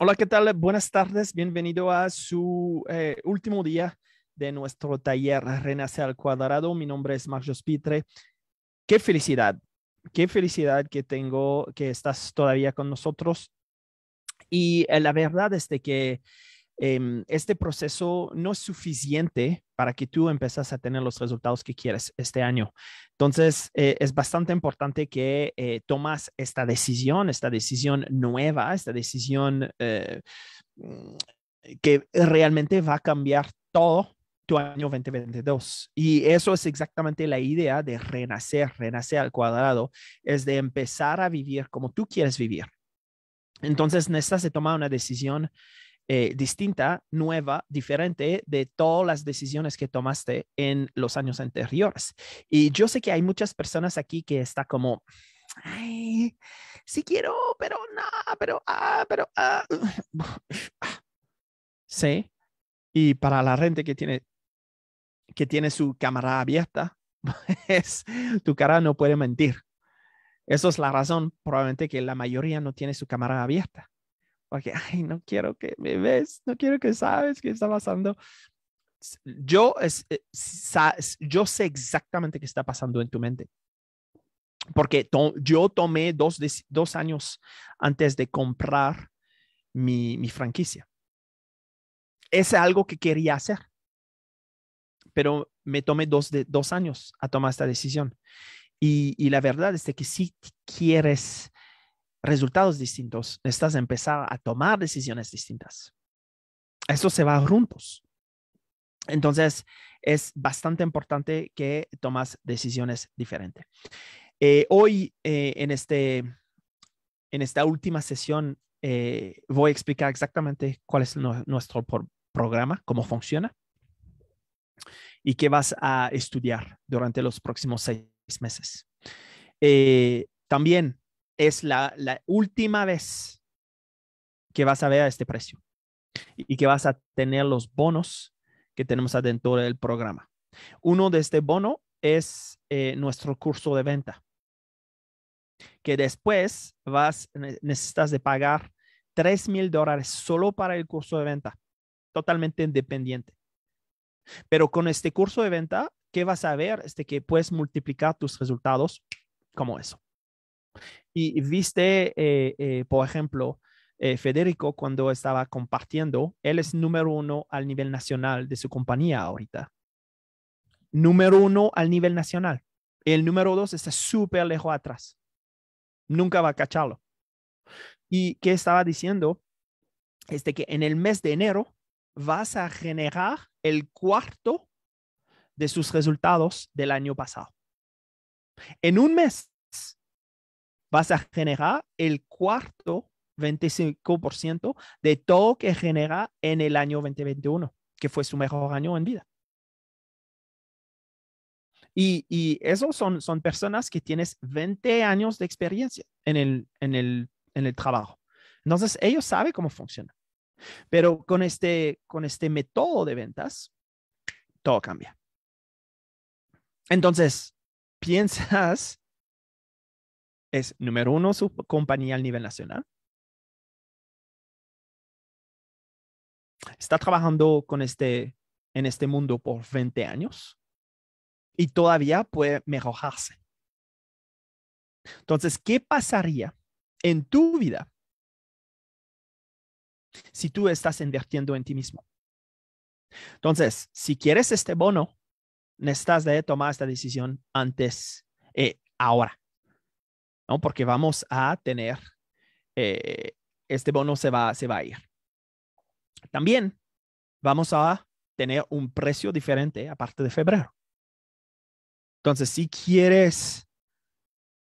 Hola, ¿qué tal? Buenas tardes. Bienvenido a su eh, último día de nuestro taller Renace al Cuadrado. Mi nombre es Marcos Pitre. Qué felicidad, qué felicidad que tengo que estás todavía con nosotros. Y eh, la verdad es de que Em, este proceso no es suficiente para que tú empieces a tener los resultados que quieres este año. Entonces, eh, es bastante importante que eh, tomas esta decisión, esta decisión nueva, esta decisión eh, mm, que realmente va a cambiar todo tu año 2022. Y eso es exactamente la idea de renacer, renacer al cuadrado, es de empezar a vivir como tú quieres vivir. Entonces necesitas tomar una decisión eh, distinta, nueva, diferente de todas las decisiones que tomaste en los años anteriores. Y yo sé que hay muchas personas aquí que está como, ay, sí quiero, pero no, pero, ah, pero, ah. Sí. Y para la gente que tiene, que tiene su cámara abierta, es, pues, tu cara no puede mentir. esa es la razón probablemente que la mayoría no tiene su cámara abierta porque, ay, no quiero que me ves, no quiero que sabes qué está pasando. Yo, es, eh, yo sé exactamente qué está pasando en tu mente. Porque yo tomé dos, años antes de comprar mi, mi franquicia. Es algo que quería hacer, pero me tomé dos, de, dos años a tomar esta decisión. Y, y la verdad es que si quieres resultados distintos, estás empezando a tomar decisiones distintas. Esto se va juntos. Entonces, es bastante importante que tomas decisiones diferentes. Eh, hoy, eh, en, este, en esta última sesión, eh, voy a explicar exactamente cuál es nuestro programa, cómo funciona y qué vas a estudiar durante los próximos seis meses. también es la, última vez que vas a ver a este precio y que vas a tener los bonos que tenemos adentro del programa. Uno de este bono es eh, nuestro curso de venta, que después vas, necesitas de pagar 3,000 mil dólares solo para el curso de venta, totalmente independiente. Pero con este curso de venta, ¿qué vas a ver? Este que puedes multiplicar tus resultados como eso. Y viste, eh, eh, por ejemplo, eh, Federico cuando estaba compartiendo, él es número uno al nivel nacional de su compañía ahorita. Número uno al nivel nacional. El número dos está súper lejos atrás. Nunca va a cacharlo. ¿Y qué estaba diciendo? Este que en el mes de enero vas a generar el cuarto de sus resultados del año pasado. En un mes vas a generar el cuarto 25% de todo que genera en el año 2021, que fue su mejor año en vida. Y, y esos son, son personas que tienes 20 años de experiencia en el, en el, en el trabajo. Entonces, ellos saben cómo funciona. Pero con este, con este método de ventas, todo cambia. Entonces, piensas es número uno su compañía a nivel nacional. Está trabajando con este, en este mundo por 20 años y todavía puede mejorarse. Entonces, ¿qué pasaría en tu vida si tú estás invirtiendo en ti mismo? Entonces, si quieres este bono, necesitas de tomar esta decisión antes, y eh, ahora. ¿no? Porque vamos a tener, eh, este bono se va, a ir. También vamos a tener un precio diferente aparte de febrero. Entonces, si quieres,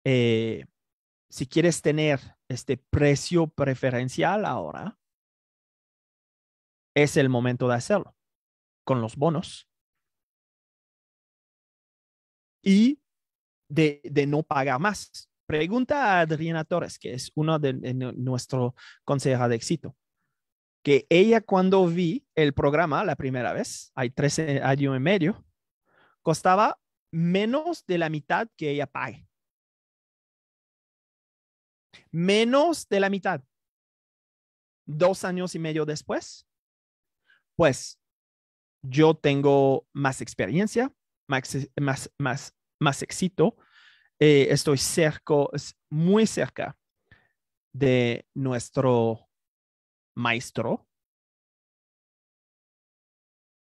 eh, si quieres tener este precio preferencial ahora, es el momento de hacerlo con los bonos y de, de no pagar más Pregunta a Adriana Torres, que es uno de, nuestro consejera de éxito, que ella cuando vi el programa la primera vez, hay tres años y medio, costaba menos de la mitad que ella pague. Menos de la mitad. Dos años y medio después, pues yo tengo más experiencia, más, más, más éxito, eh, estoy cerca, muy cerca de nuestro maestro.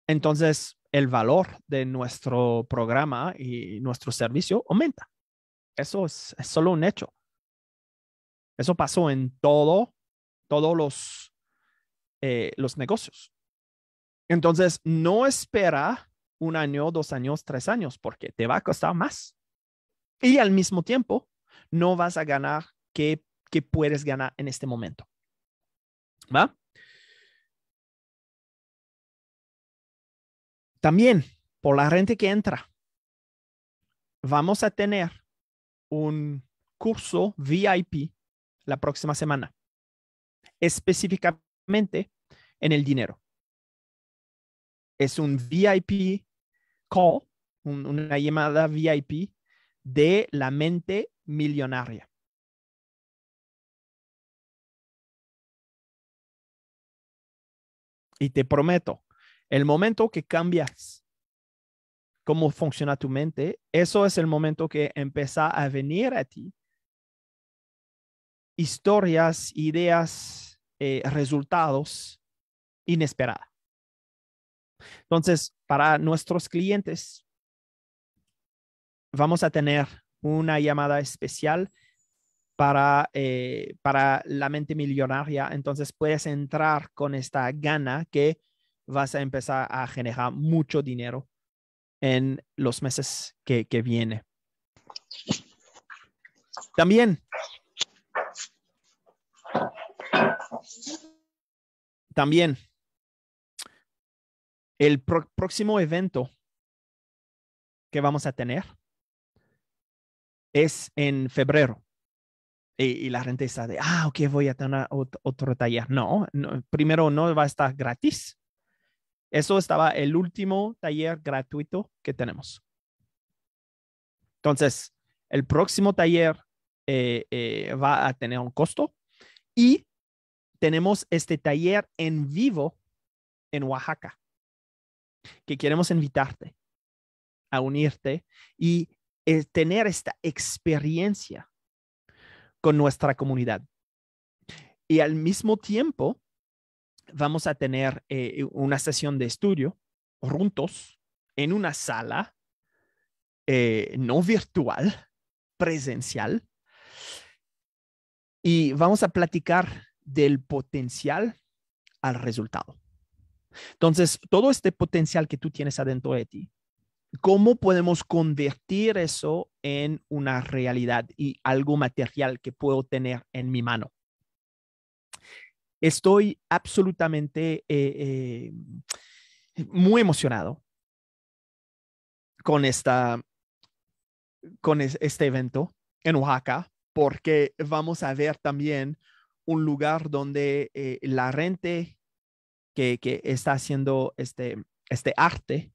Entonces, el valor de nuestro programa y nuestro servicio aumenta. Eso es, solo un hecho. Eso pasó en todo, todos los, eh, los negocios. Entonces, no espera un año, dos años, tres años, porque te va a costar más y al mismo tiempo no vas a ganar que, puedes ganar en este momento. ¿Va? También por la gente que entra, vamos a tener un curso VIP la próxima semana, específicamente en el dinero. Es un VIP call, una llamada VIP de la mente millonaria. Y te prometo, el momento que cambias cómo funciona tu mente, eso es el momento que empieza a venir a ti historias, ideas, eh, resultados inesperados. Entonces, para nuestros clientes, vamos a tener una llamada especial eh, para, la mente millonaria. Entonces puedes entrar con esta gana que vas a empezar a generar mucho dinero en los meses que, viene. También, también, el próximo evento que vamos a tener es en febrero. Y, la gente está de, ah, ok, voy a tener otro, taller. No, primero no va a estar gratis. Eso estaba el último taller gratuito que tenemos. Entonces, el próximo taller eh, eh, va a tener un costo y tenemos este taller en vivo en Oaxaca, que queremos invitarte a unirte y tener esta experiencia con nuestra comunidad. Y al mismo tiempo, vamos a tener eh, una sesión de estudio juntos en una sala eh, no virtual, presencial, y vamos a platicar del potencial al resultado. Entonces, todo este potencial que tú tienes adentro de ti, cómo podemos convertir eso en una realidad y algo material que puedo tener en mi mano. Estoy absolutamente eh, eh, muy emocionado con, esta, con este evento en Oaxaca, porque vamos a ver también un lugar donde eh, la gente que, está haciendo este, este arte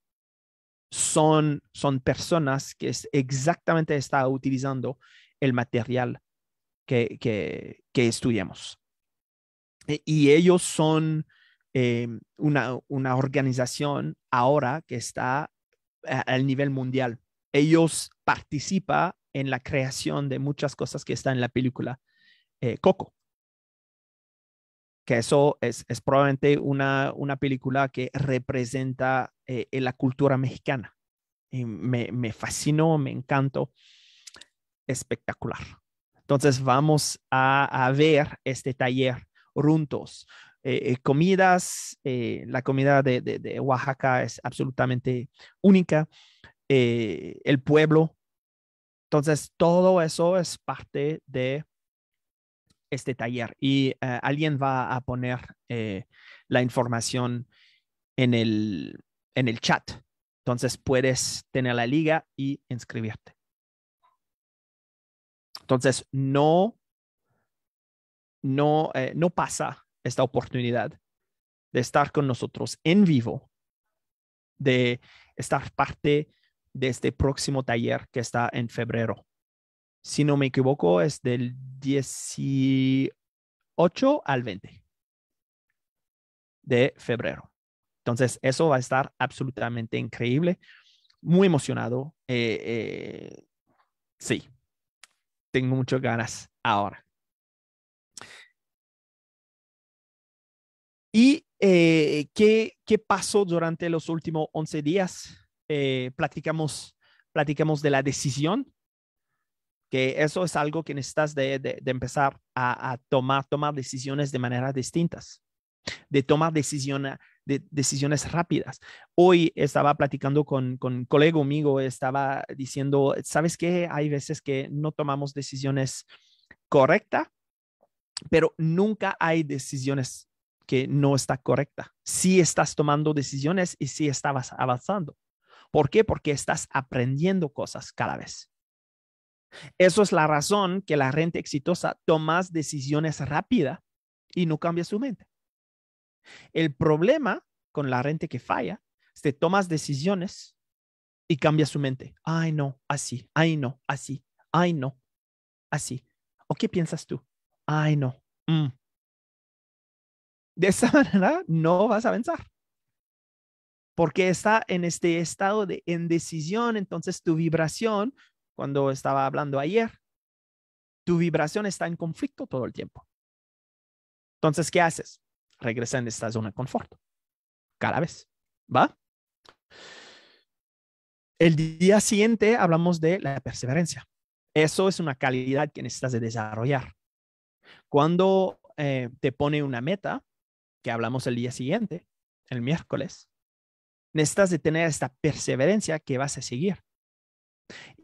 son, personas que exactamente están utilizando el material que, estudiamos. E, y ellos son em, una, organización ahora que está eh, al nivel mundial. Ellos participan en la creación de muchas cosas que están en la película eh, Coco que eso es, probablemente una, película que representa eh, la cultura mexicana. me, fascinó, me encantó, espectacular. Entonces vamos a, ver este taller runtos eh, eh, comidas, la comida de, Oaxaca es absolutamente única, el pueblo. Entonces todo eso es parte de este taller y eh, alguien va a poner eh, la información en el, en el chat. Entonces puedes tener la liga y inscribirte. Entonces no, no, eh, no pasa esta oportunidad de estar con nosotros en vivo, de estar parte de este próximo taller que está en febrero si no me equivoco, es del 18 al 20 de febrero. Entonces, eso va a estar absolutamente increíble. Muy emocionado. Eh, eh, sí, tengo muchas ganas ahora. ¿Y eh, ¿qué, pasó durante los últimos 11 días? platicamos, platicamos de la decisión que eso es algo que necesitas de, empezar a, tomar, tomar decisiones de maneras distintas, de tomar decisiones, decisiones rápidas. Hoy estaba platicando con, con un colega amigo, estaba diciendo, ¿sabes que Hay veces que no tomamos decisiones correcta pero nunca hay decisiones que no está correcta. Si estás tomando decisiones y si estabas avanzando. ¿Por qué? Porque estás aprendiendo cosas cada vez. Eso es la razón que la gente exitosa toma decisiones rápida y no cambia su mente. El problema con la gente que falla es que tomas decisiones y cambia su mente. Ay, no, así, ay, no, así, ay, no, así. ¿O qué piensas tú? Ay, no. Mm. De esa manera no vas a avanzar. Porque está en este estado de indecisión, entonces tu vibración cuando estaba hablando ayer, tu vibración está en conflicto todo el tiempo. Entonces, ¿qué haces? Regresa en esta zona de confort. Cada vez. ¿Va? El día siguiente hablamos de la perseverancia. Eso es una calidad que necesitas de desarrollar. Cuando eh, te pone una meta, que hablamos el día siguiente, el miércoles, necesitas de tener esta perseverancia que vas a seguir.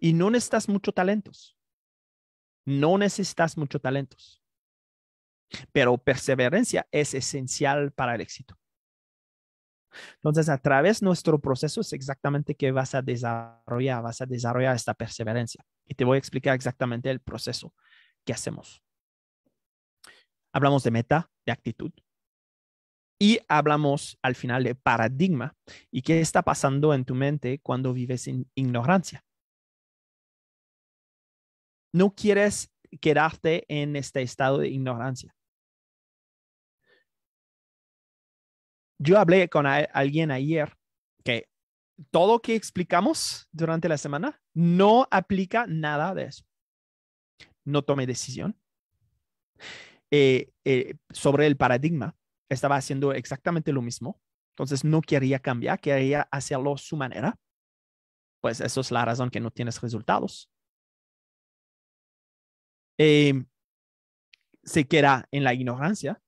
Y no necesitas mucho talentos. No necesitas mucho talentos. Pero perseverancia es esencial para el éxito. Entonces, a través de nuestro proceso es exactamente que vas a desarrollar, vas a desarrollar esta perseverancia. Y te voy a explicar exactamente el proceso que hacemos. Hablamos de meta, de actitud. Y hablamos al final de paradigma y qué está pasando en tu mente cuando vives en ignorancia. No quieres quedarte en este estado de ignorancia. Yo hablé con alguien ayer que todo lo que explicamos durante la semana no aplica nada de eso. No tomé decisión. Eh, eh, sobre el paradigma, estaba haciendo exactamente lo mismo. Entonces no quería cambiar, quería hacerlo su manera. Pues eso es la razón que no tienes resultados. Em, se queda en la ignorancia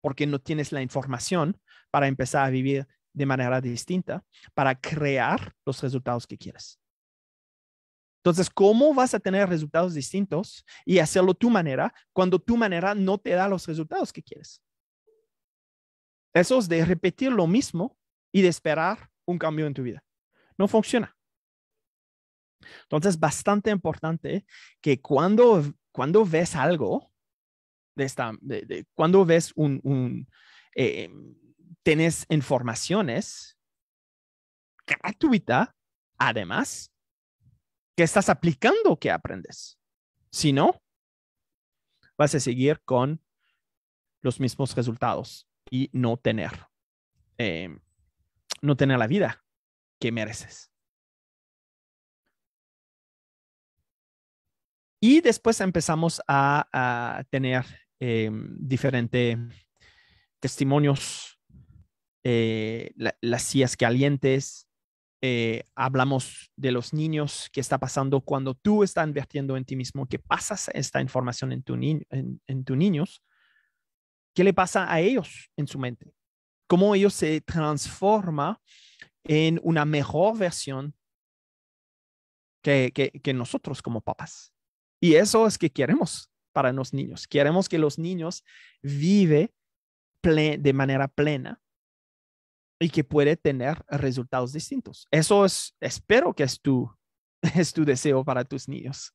porque no tienes la información para empezar a vivir de manera distinta, para crear los resultados que quieres. Entonces, ¿cómo vas a tener resultados distintos y hacerlo tu manera cuando tu manera no te da los resultados que quieres? Eso es de repetir lo mismo y de esperar un cambio en tu vida. No funciona. Entonces, bastante importante que cuando cuando ves algo, de esta, cuando ves un, eh, tienes informaciones gratuita, además, que estás aplicando que aprendes. Si no, vas a seguir con los mismos resultados y no tener, eh, no tener la vida que mereces. Y después empezamos a, tener eh, diferentes testimonios, eh, las sillas calientes, eh, hablamos de los niños, qué está pasando cuando tú estás invirtiendo en ti mismo, qué pasas esta información en, tus niños, qué le pasa a ellos en su mente, cómo ellos se transforma en una mejor versión que, que nosotros como papás. Y eso es que queremos para los niños. Queremos que los niños vive de manera plena y que puede tener resultados distintos. Eso es, espero que es tu, es tu deseo para tus niños.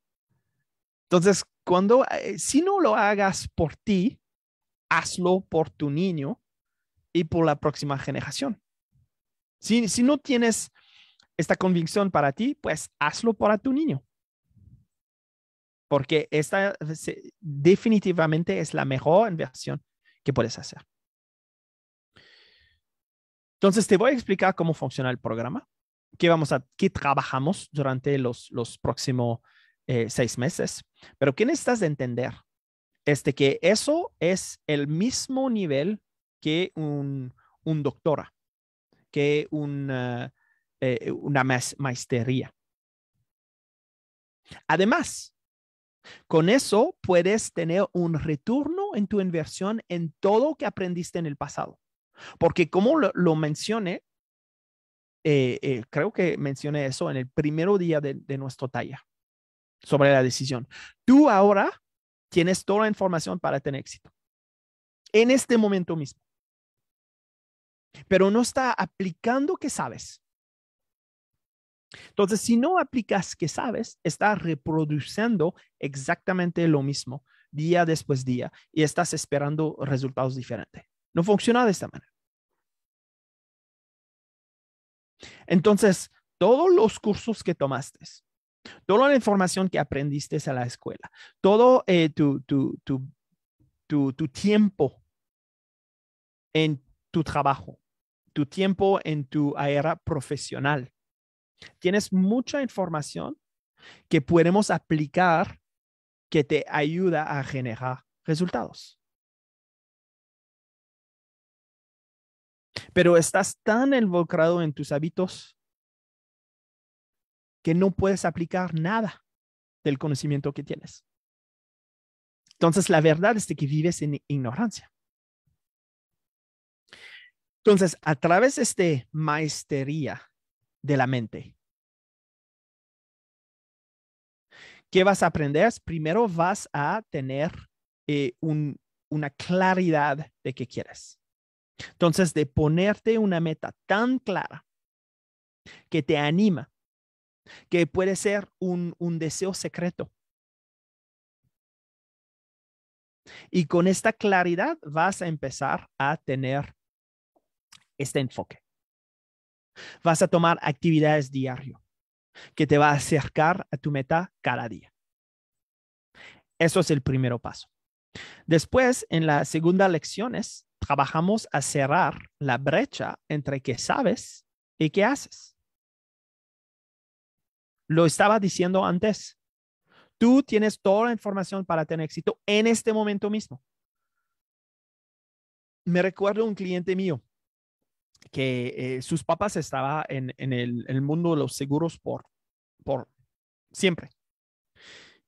Entonces, cuando, eh, si no lo hagas por ti, hazlo por tu niño y por la próxima generación. Si, si no tienes esta convicción para ti, pues hazlo para tu niño porque esta definitivamente es la mejor inversión que puedes hacer. Entonces, te voy a explicar cómo funciona el programa, qué, vamos a, qué trabajamos durante los, próximos eh, seis meses, pero ¿qué necesitas de entender? Este, que eso es el mismo nivel que un, un doctora, que una, eh, una maestría. Además, con eso puedes tener un retorno en tu inversión en todo lo que aprendiste en el pasado. Porque como lo, mencioné, eh, eh, creo que mencioné eso en el primer día de, de nuestro taller sobre la decisión. Tú ahora tienes toda la información para tener éxito. En este momento mismo. Pero no está aplicando que sabes. Entonces, si no aplicas que sabes, estás reproduciendo exactamente lo mismo día después día y estás esperando resultados diferentes. No funciona de esta manera. Entonces, todos los cursos que tomaste, toda la información que aprendiste en la escuela, todo eh, tu, tu tiempo en tu trabajo, tu tiempo en tu era profesional, Tienes mucha información que podemos aplicar que te ayuda a generar resultados. Pero estás tan involucrado en tus hábitos que no puedes aplicar nada del conocimiento que tienes. Entonces, la verdad es que vives en ignorancia. Entonces, a través de esta maestría de la mente. ¿Qué vas a aprender? Primero vas a tener eh, una claridad de qué quieres. Entonces, de ponerte una meta tan clara que te anima, que puede ser un deseo secreto. Y con esta claridad vas a empezar a tener este enfoque. Vas a tomar actividades diario que te va a acercar a tu meta cada día. Eso es el primer paso. Después, en las segunda lecciones, trabajamos a cerrar la brecha entre qué sabes y qué haces. Lo estaba diciendo antes. Tú tienes toda la información para tener éxito en este momento mismo. Me recuerdo un cliente mío que eh, sus papás estaban en, el, mundo de los seguros por, por siempre.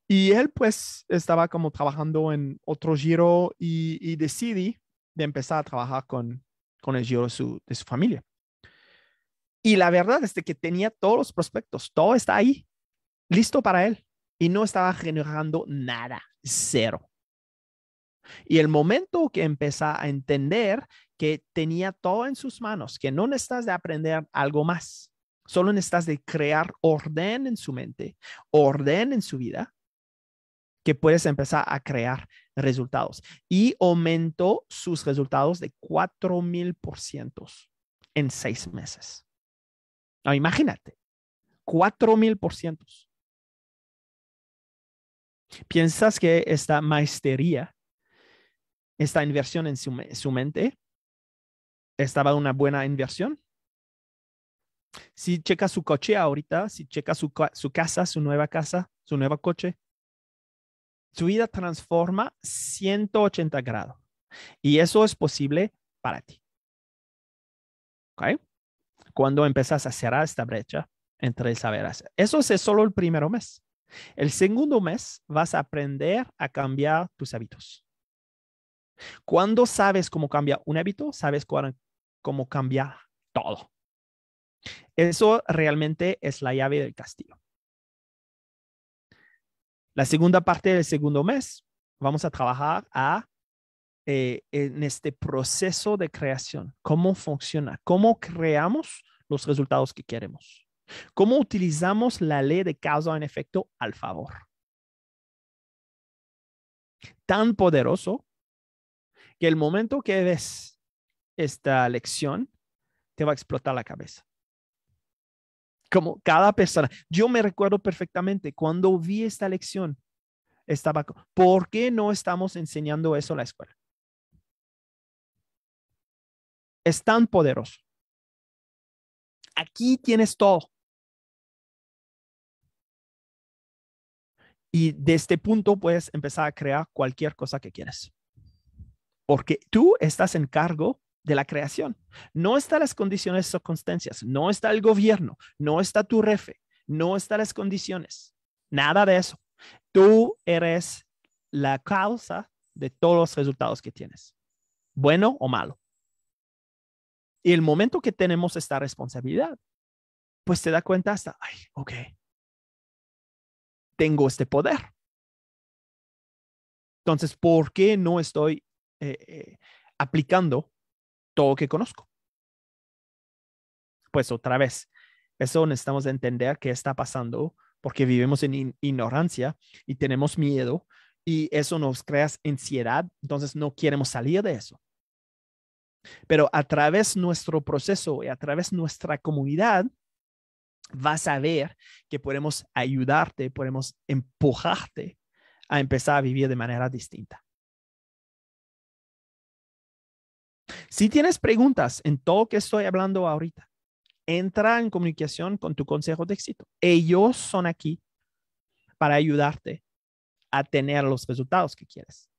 Y él pues estaba como trabajando en otro giro y, decidí de empezar a trabajar con, el giro de su, familia. Y la verdad es que tenía todos los prospectos, todo está ahí, listo para él. Y no estaba generando nada, cero. Y el momento que empieza a entender que tenía todo en sus manos, que no necesitas de aprender algo más, solo necesitas de crear orden en su mente, orden en su vida, que puedes empezar a crear resultados. Y aumentó sus resultados de 4,000% en seis meses. Ahora, imagínate, 4,000%. ¿Piensas que esta maestría esta inversión en su, mente estaba una buena inversión. Si checa su coche ahorita, si checa su, casa, su nueva casa, su nuevo coche, su vida transforma 180 grados. Y eso es posible para ti. ¿Okay? Cuando empiezas a cerrar esta brecha entre el saber hacer. Eso es solo el primer mes. El segundo mes vas a aprender a cambiar tus hábitos. Cuando sabes cómo cambia un hábito, sabes cómo cambia todo. Eso realmente es la llave del castillo. La segunda parte del segundo mes, vamos a trabajar eh, en este proceso de creación, cómo funciona, cómo creamos los resultados que queremos, cómo utilizamos la ley de causa en efecto al favor. Tan poderoso que el momento que ves esta lección, te va a explotar la cabeza. Como cada persona. Yo me recuerdo perfectamente cuando vi esta lección, estaba, ¿por qué no estamos enseñando eso en la escuela? Es tan poderoso. Aquí tienes todo. Y de este punto puedes empezar a crear cualquier cosa que quieras porque tú estás en cargo de la creación. No están las condiciones o circunstancias. no está el gobierno, no está tu refe, no están las condiciones, nada de eso. Tú eres la causa de todos los resultados que tienes, bueno o malo. Y el momento que tenemos esta responsabilidad, pues te da cuenta hasta, ay, ok, tengo este poder. Entonces, ¿por qué no estoy eh, eh, aplicando todo que conozco. Pues otra vez, eso necesitamos entender qué está pasando porque vivimos en ignorancia y tenemos miedo y eso nos crea ansiedad, entonces no queremos salir de eso. Pero a través nuestro proceso y a través nuestra comunidad, vas a ver que podemos ayudarte, podemos empujarte a empezar a vivir de manera distinta. Si tienes preguntas en todo que estoy hablando ahorita, entra en comunicación con tu consejo de éxito. Ellos son aquí para ayudarte a tener los resultados que quieres.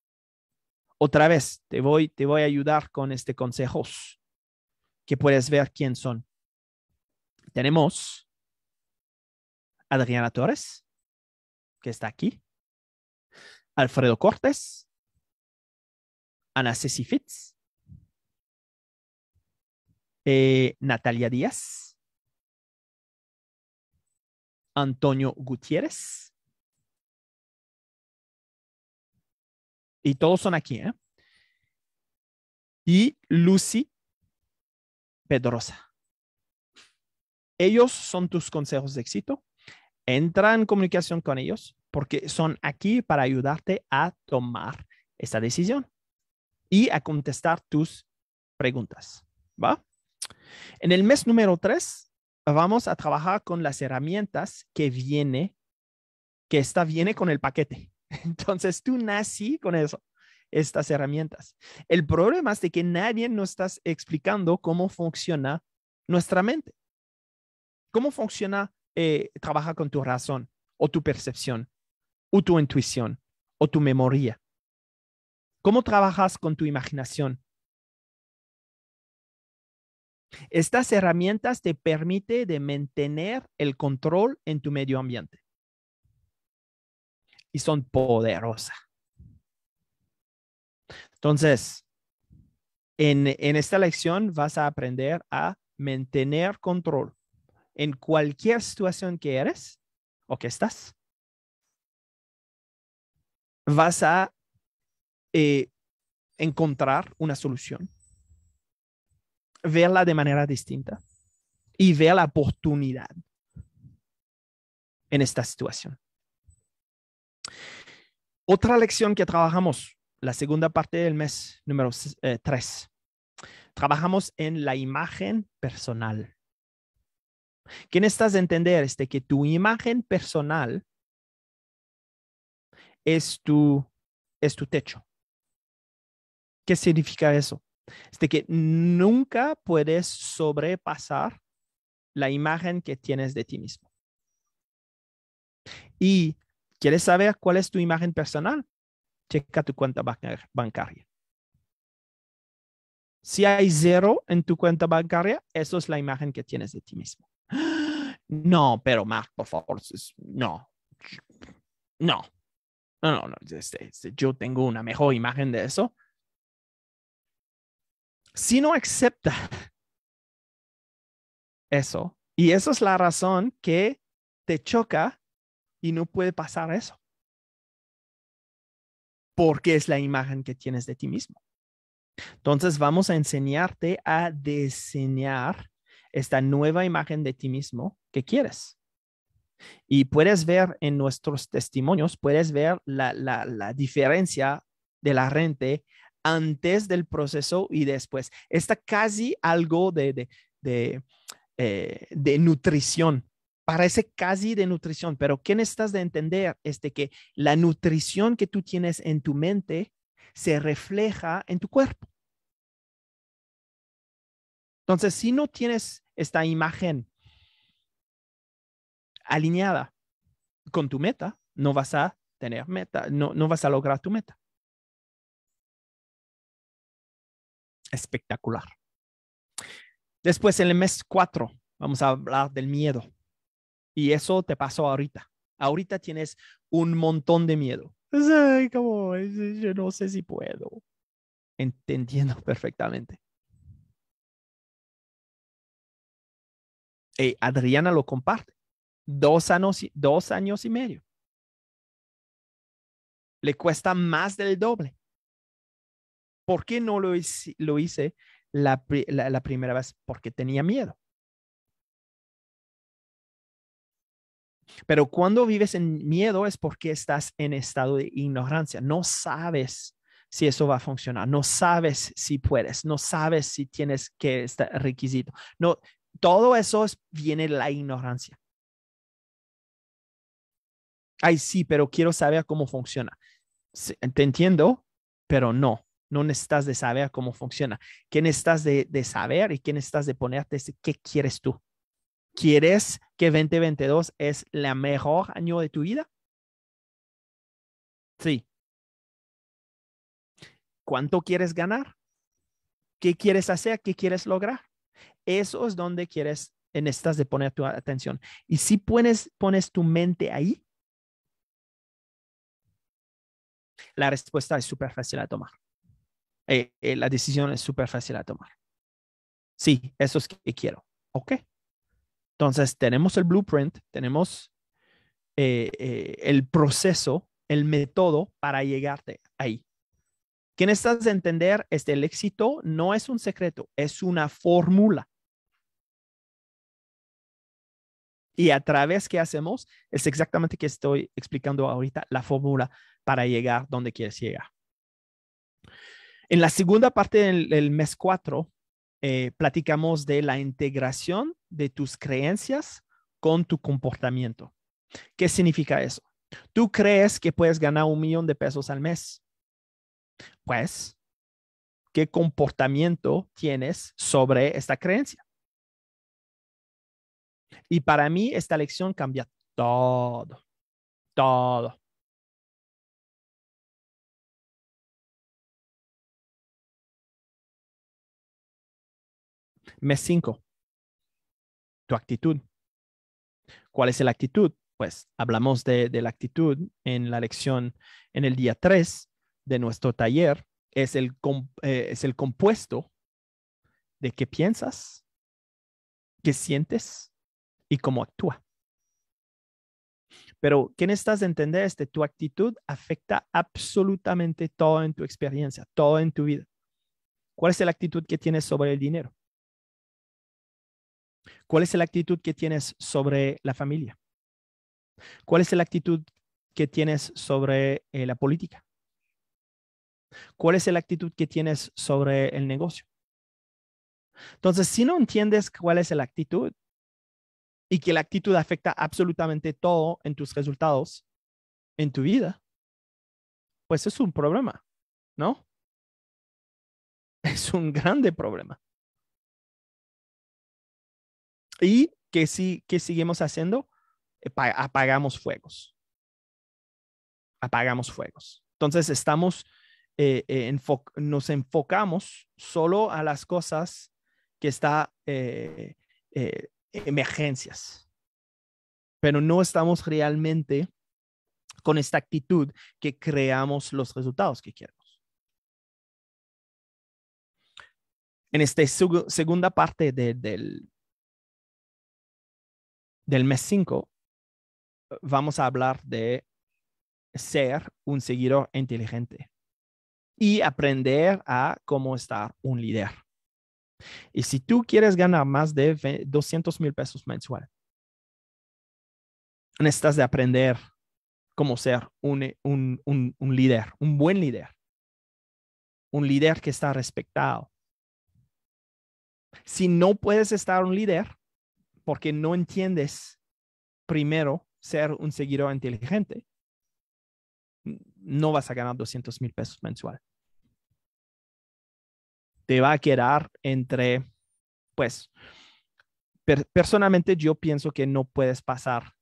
Otra vez, te voy, te voy a ayudar con este consejos que puedes ver quién son. Tenemos Adriana Torres, que está aquí, Alfredo Cortés, Ana Ceci Fitz, eh, Natalia Díaz, Antonio Gutiérrez. Y todos son aquí, ¿eh? Y Lucy Pedrosa. Ellos son tus consejos de éxito. Entra en comunicación con ellos porque son aquí para ayudarte a tomar esta decisión y a contestar tus preguntas. ¿Va? En el mes número 3, vamos a trabajar con las herramientas que viene, que esta viene con el paquete. Entonces, tú nací con eso, estas herramientas. El problema es de que nadie nos está explicando cómo funciona nuestra mente. ¿Cómo funciona eh, trabajar con tu razón o tu percepción o tu intuición o tu memoria? ¿Cómo trabajas con tu imaginación? Estas herramientas te permiten de mantener el control en tu medio ambiente. Y son poderosas. Entonces, en, esta lección vas a aprender a mantener control en cualquier situación que eres o que estás. Vas a eh, encontrar una solución verla de manera distinta y ver la oportunidad en esta situación. Otra lección que trabajamos, la segunda parte del mes número eh, tres trabajamos en la imagen personal. estás necesitas entender? este que tu imagen personal es tu, es tu techo. ¿Qué significa eso? Es de que nunca puedes sobrepasar la imagen que tienes de ti mismo. Y quieres saber cuál es tu imagen personal, checa tu cuenta bancaria. Si hay cero en tu cuenta bancaria, eso es la imagen que tienes de ti mismo. No, pero Mark, por favor, no. No. No, no, no. Este, este, yo tengo una mejor imagen de eso. Si no acepta eso, y eso es la razón que te choca y no puede pasar eso. Porque es la imagen que tienes de ti mismo. Entonces vamos a enseñarte a diseñar esta nueva imagen de ti mismo que quieres. Y puedes ver en nuestros testimonios, puedes ver la, la diferencia de la gente antes del proceso y después. Está casi algo de, de, de, eh, nutrición. Parece casi de nutrición, pero ¿qué necesitas de entender? Es este, que la nutrición que tú tienes en tu mente se refleja en tu cuerpo. Entonces, si no tienes esta imagen alineada con tu meta, no vas a tener meta, no vas a lograr tu meta. espectacular. Después, en el mes 4, vamos a hablar del miedo. Y eso te pasó ahorita. Ahorita tienes un montón de miedo. yo no sé si puedo. Entendiendo perfectamente. Eh, Adriana lo comparte. Dos años, y dos años y medio. Le cuesta más del doble. ¿Por qué no lo hice, lo hice la, primera vez? Porque tenía miedo. Pero cuando vives en miedo es porque estás en estado de ignorancia. No sabes si eso va a funcionar. No sabes si puedes. No sabes si tienes que estar requisito. No, todo eso viene de la ignorancia. Ay, sí, pero quiero saber cómo funciona. te entiendo, pero no. No necesitas de saber cómo funciona. ¿Qué necesitas de, saber y qué necesitas de ponerte? ¿Qué quieres tú? ¿Quieres que 2022 es el mejor año de tu vida? Sí. ¿Cuánto quieres ganar? ¿Qué quieres hacer? ¿Qué quieres lograr? Eso es donde quieres, necesitas de poner tu atención. Y si pones, pones tu mente ahí, la respuesta es súper fácil de tomar. Eh, eh, la decisión es súper fácil a tomar. Sí, eso es que quiero. Ok. Entonces, tenemos el blueprint, tenemos eh, el proceso, el método para llegarte ahí. estás necesitas entender? Este, el éxito no es un secreto, es una fórmula. Y a través que hacemos, es exactamente que estoy explicando ahorita, la fórmula para llegar donde quieres llegar. En la segunda parte del, mes 4, eh, platicamos de la integración de tus creencias con tu comportamiento. ¿Qué significa eso? Tú crees que puedes ganar un millón de pesos al mes. Pues, ¿qué comportamiento tienes sobre esta creencia? Y para mí esta lección cambia todo, todo. Mes 5. Tu actitud. ¿Cuál es la actitud? Pues hablamos de, la actitud en la lección en el día 3 de nuestro taller. Eh, es el, compuesto de qué piensas, qué sientes y cómo actúa. Pero, ¿qué necesitas entender? Es que tu actitud afecta absolutamente todo en tu experiencia, todo en tu vida. ¿Cuál es la actitud que tienes sobre el dinero? ¿Cuál es la actitud que tienes sobre la familia? ¿Cuál es la actitud que tienes sobre eh, la política? ¿Cuál es la actitud que tienes sobre el negocio? Entonces, si no entiendes cuál es la actitud y que la actitud afecta absolutamente todo en tus resultados, en tu vida, pues es un problema, ¿no? Es un grande problema. Y qué sí que seguimos haciendo, eh, apagamos fuegos. Apagamos fuegos. Entonces estamos, eh, eh, nos enfocamos solo a las cosas que están emergencias, pero no estamos realmente con esta actitud que creamos los resultados que queremos. En esta segunda parte del, del mes 5 vamos a hablar de ser un seguidor inteligente y aprender a cómo estar un líder. Y si tú quieres ganar más de 200 mil pesos mensual, necesitas de aprender cómo ser un, un, un líder, un buen líder, un líder que está respetado. Si no puedes estar un líder, porque no entiendes primero ser un seguidor inteligente, no vas a ganar 200 mil pesos mensual. Te va a quedar entre, pues, personalmente yo pienso que no puedes pasar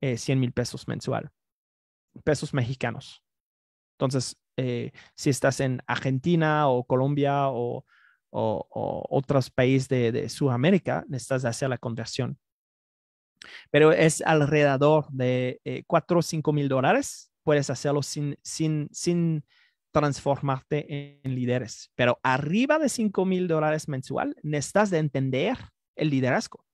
100 eh, mil pesos mensual, pesos mexicanos. Entonces, eh, si estás en Argentina o Colombia o o, otros países de, Sudamérica, necesitas hacer la conversión. Pero es alrededor de 4 eh, o 5 mil dólares. Puedes hacerlo sin, transformarte en, líderes. Pero arriba de 5 mil dólares mensual, necesitas de entender el liderazgo.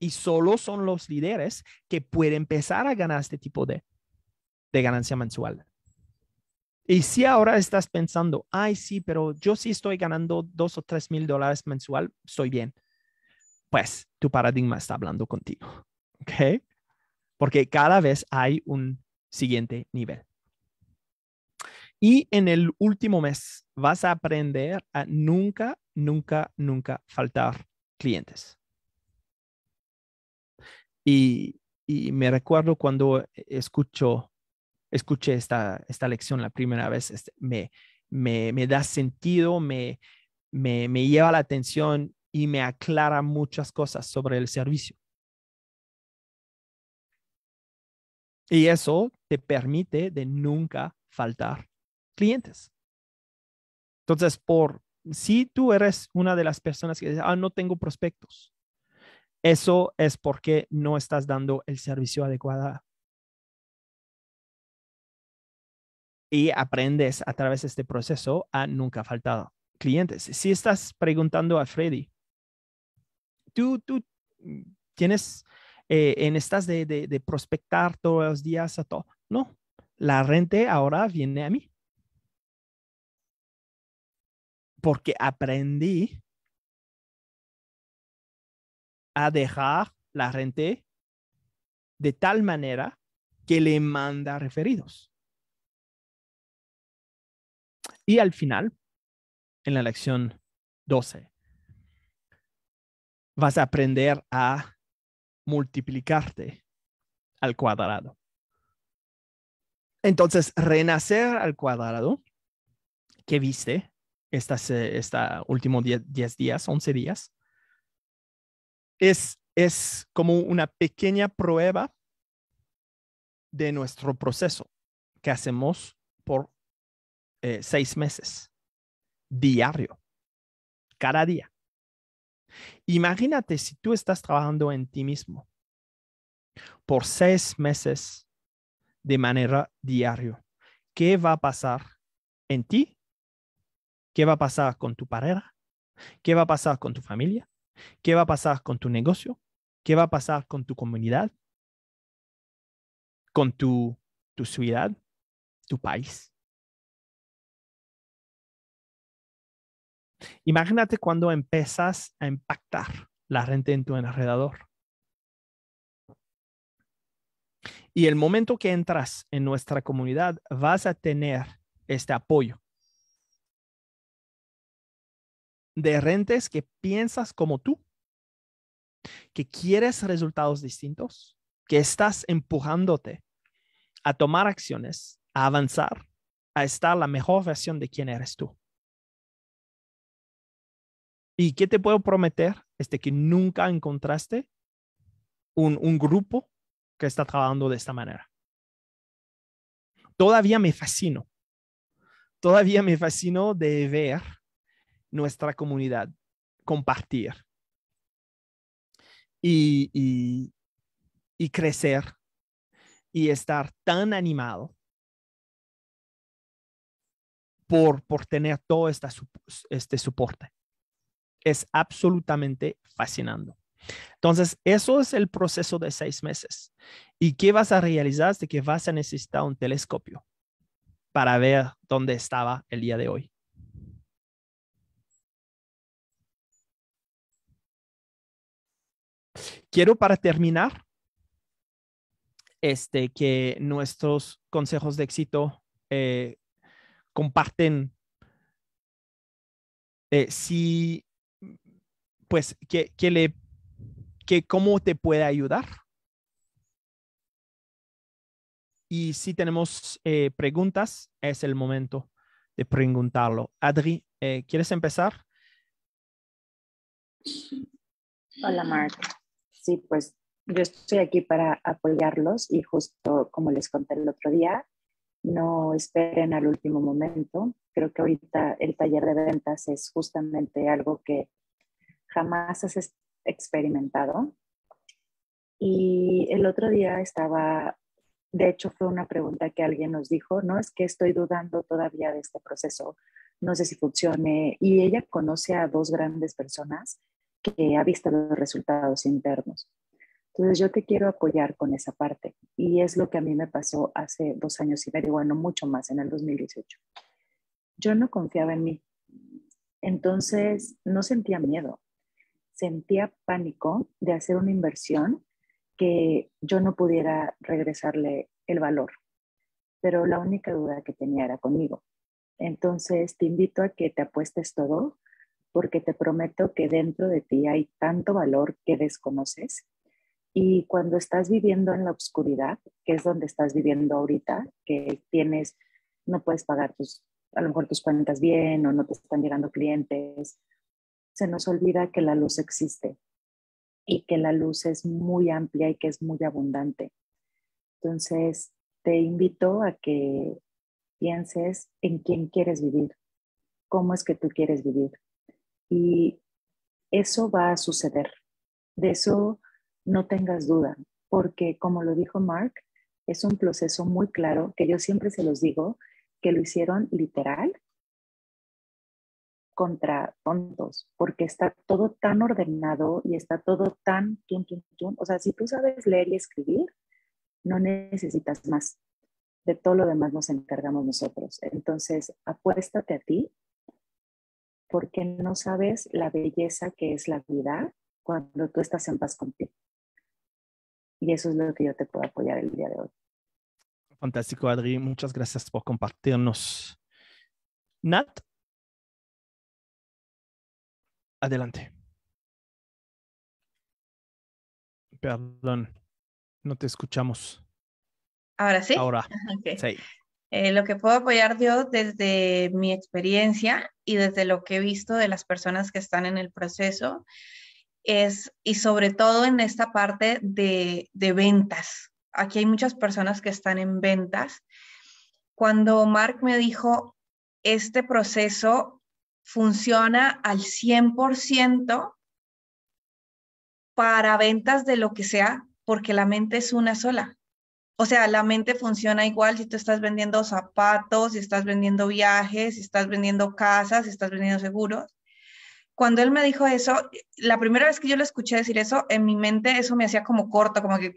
Y solo son los líderes que pueden empezar a ganar este tipo de ganancia mensual. Y si ahora estás pensando, ay, sí, pero yo sí estoy ganando dos o tres mil dólares mensual, estoy bien. Pues tu paradigma está hablando contigo. ¿Ok? Porque cada vez hay un siguiente nivel. Y en el último mes vas a aprender a nunca, nunca, nunca faltar clientes. Y, y me recuerdo cuando escucho escuché esta, lección la primera vez, este, me, da sentido, me, lleva la atención y me aclara muchas cosas sobre el servicio. Y eso te permite de nunca faltar clientes. Entonces, por si tú eres una de las personas que dice, ah, no tengo prospectos, eso es porque no estás dando el servicio adecuado y aprendes a través de este proceso a nunca faltar clientes. Si estás preguntando a Freddy, tú, tú tienes, eh, en estas de, prospectar todos los días a todo. No, la renta ahora viene a mí. Porque aprendí a dejar la rente de tal manera que le manda referidos. Y al final, en la lección 12, vas a aprender a multiplicarte al cuadrado. Entonces, renacer al cuadrado que viste estos eh, esta últimos 10 días, 11 días, es, es como una pequeña prueba de nuestro proceso que hacemos por eh, seis meses, diario, cada día. Imagínate si tú estás trabajando en ti mismo por seis meses de manera diaria. ¿Qué va a pasar en ti? ¿Qué va a pasar con tu pareja? ¿Qué va a pasar con tu familia? ¿Qué va a pasar con tu negocio? ¿Qué va a pasar con tu comunidad? ¿Con tu, tu ciudad? ¿Tu país? Imagínate cuando empiezas a impactar la renta en tu enredador. Y el momento que entras en nuestra comunidad, vas a tener este apoyo de rentes que piensas como tú, que quieres resultados distintos, que estás empujándote a tomar acciones, a avanzar, a estar la mejor versión de quién eres tú. ¿Y qué te puedo prometer? Este que nunca encontraste un, grupo que está trabajando de esta manera. Todavía me fascino. Todavía me fascino de ver nuestra comunidad compartir y, y, crecer y estar tan animado por, por tener todo este soporte es absolutamente fascinante. Entonces, eso es el proceso de seis meses. ¿Y qué vas a realizar? De que vas a necesitar un telescopio para ver dónde estaba el día de hoy. Quiero para terminar este, que nuestros consejos de éxito eh, comparten eh, si pues, que, le, que cómo te puede ayudar. Y si tenemos eh, preguntas, es el momento de preguntarlo. Adri, eh, ¿quieres empezar? Hola, Mark. Sí, pues yo estoy aquí para apoyarlos y justo como les conté el otro día, no esperen al último momento. Creo que ahorita el taller de ventas es justamente algo que jamás has experimentado. Y el otro día estaba, de hecho fue una pregunta que alguien nos dijo, no es que estoy dudando todavía de este proceso, no sé si funcione. Y ella conoce a dos grandes personas que ha visto los resultados internos. Entonces yo te quiero apoyar con esa parte. Y es lo que a mí me pasó hace dos años y medio, bueno, mucho más, en el 2018. Yo no confiaba en mí. Entonces no sentía miedo sentía pánico de hacer una inversión que yo no pudiera regresarle el valor, pero la única duda que tenía era conmigo. Entonces te invito a que te apuestes todo porque te prometo que dentro de ti hay tanto valor que desconoces y cuando estás viviendo en la oscuridad, que es donde estás viviendo ahorita, que tienes, no puedes pagar tus, a lo mejor tus cuentas bien o no te están llegando clientes se nos olvida que la luz existe y que la luz es muy amplia y que es muy abundante. Entonces, te invito a que pienses en quién quieres vivir, cómo es que tú quieres vivir. Y eso va a suceder. De eso no tengas duda, porque como lo dijo Mark, es un proceso muy claro que yo siempre se los digo, que lo hicieron literal contra tontos, porque está todo tan ordenado y está todo tan tun, O sea, si tú sabes leer y escribir, no necesitas más. De todo lo demás nos encargamos nosotros. Entonces, apuéstate a ti, porque no sabes la belleza que es la vida cuando tú estás en paz contigo. Y eso es lo que yo te puedo apoyar el día de hoy. Fantástico, Adri. Muchas gracias por compartirnos. Nat, Adelante. Perdón, no te escuchamos. Ahora sí. Ahora. Sí. Eh, lo que puedo apoyar yo desde mi experiencia y desde lo que he visto de las personas que están en el proceso es, y sobre todo en esta parte de, de ventas. Aquí hay muchas personas que están en ventas. Cuando Mark me dijo, este proceso funciona al 100% para ventas de lo que sea, porque la mente es una sola. O sea, la mente funciona igual si tú estás vendiendo zapatos, si estás vendiendo viajes, si estás vendiendo casas, si estás vendiendo seguros. Cuando él me dijo eso, la primera vez que yo lo escuché decir eso, en mi mente eso me hacía como corto, como que,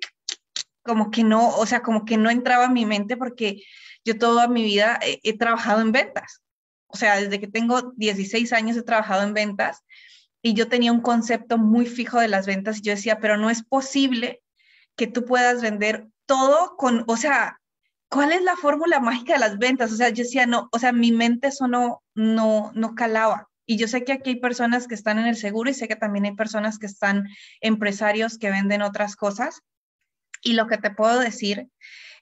como que no, o sea, como que no entraba en mi mente porque yo toda mi vida he trabajado en ventas o sea, desde que tengo 16 años he trabajado en ventas y yo tenía un concepto muy fijo de las ventas y yo decía, pero no es posible que tú puedas vender todo con, o sea, ¿cuál es la fórmula mágica de las ventas? O sea, yo decía, no, o sea, mi mente eso no, no, no calaba. Y yo sé que aquí hay personas que están en el seguro y sé que también hay personas que están empresarios que venden otras cosas. Y lo que te puedo decir